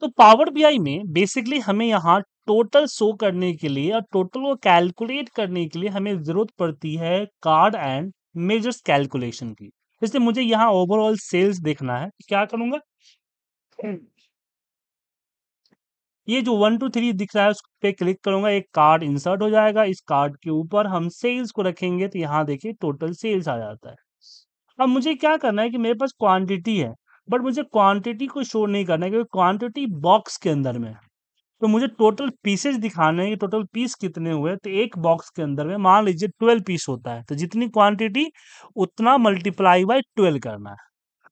तो power BI में basically हमें यहाँ टोटल शो करने के लिए और टोटल को कैलकुलेट करने के लिए हमें जरूरत पड़ती है कार्ड एंड मेजर्स कैलकुलेशन की इसलिए मुझे यहाँ ओवरऑल सेल्स देखना है क्या करूंगा ये जो वन टू थ्री दिख रहा है उस पर क्लिक करूंगा एक कार्ड इंसर्ट हो जाएगा इस कार्ड के ऊपर हम सेल्स को रखेंगे तो यहाँ देखिए टोटल सेल्स आ जाता है अब मुझे क्या करना है कि मेरे पास क्वांटिटी है बट मुझे क्वांटिटी को शो नहीं करना है क्योंकि क्वांटिटी बॉक्स के अंदर में तो मुझे टोटल पीसेज दिखाने हैं कि टोटल पीस कितने हुए तो एक बॉक्स के अंदर में मान लीजिए ट्वेल्व पीस होता है तो जितनी क्वांटिटी उतना मल्टीप्लाई बाय ट्वेल्व करना है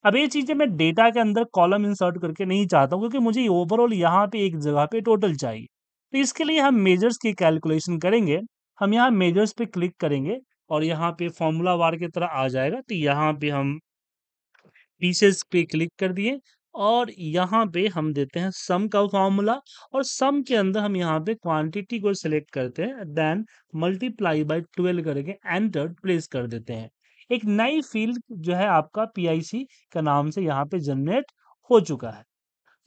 अब ये चीज़ें मैं डेटा के अंदर कॉलम इंसर्ट करके नहीं चाहता हूँ क्योंकि मुझे ओवरऑल यहाँ पे एक जगह पे टोटल चाहिए तो इसके लिए हम मेजर्स की कैलकुलेशन करेंगे हम यहाँ मेजर्स पे क्लिक करेंगे और यहाँ पे फॉर्मूला वार की तरह आ जाएगा तो यहाँ पे हम पीसेस पे क्लिक कर दिए और यहाँ पे हम देते हैं सम का फॉर्मूला और सम के अंदर हम यहाँ पे क्वांटिटी को सिलेक्ट करते हैं देन मल्टीप्लाई बाय ट्वेल्व करके एंटर प्लेस कर देते हैं एक नई फील्ड जो है आपका पीआईसी का नाम से यहाँ पे जनरेट हो चुका है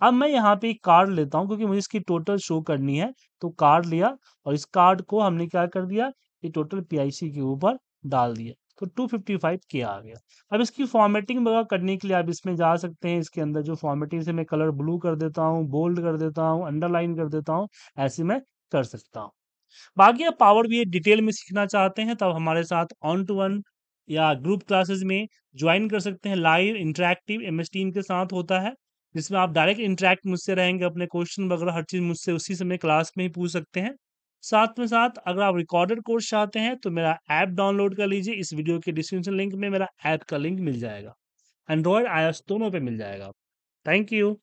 अब मैं यहाँ पे एक कार्ड लेता हूँ क्योंकि मुझे इसकी टोटल शो करनी है तो कार्ड लिया और इस कार्ड को हमने क्या कर दिया ये टोटल पी के ऊपर डाल दिया तो 255 के आ गया अब इसकी फॉर्मेटिंग वगैरह करने के लिए आप इसमें जा सकते हैं इसके अंदर जो फॉर्मेटिंग से मैं कलर ब्लू कर देता हूँ बोल्ड कर देता हूँ अंडरलाइन कर देता हूँ ऐसे मैं कर सकता हूँ बाकी आप पावर भी डिटेल में सीखना चाहते हैं तब हमारे साथ ऑन टू वन या ग्रुप क्लासेस में ज्वाइन कर सकते हैं live interactive M S team के साथ होता है जिसमें आप डायरेक्ट इंटरेक्ट मुझसे रहेंगे अपने क्वेश्चन वगैरह हर चीज़ मुझसे उसी समय क्लास में ही पूछ सकते हैं साथ में साथ अगर आप रिकॉर्डेड कोर्स चाहते हैं तो मेरा ऐप डाउनलोड कर लीजिए इस वीडियो के डिस्क्रिप्शन लिंक में मेरा ऐप का लिंक मिल जाएगा एंड्रॉयड आई दोनों पे मिल जाएगा थैंक यू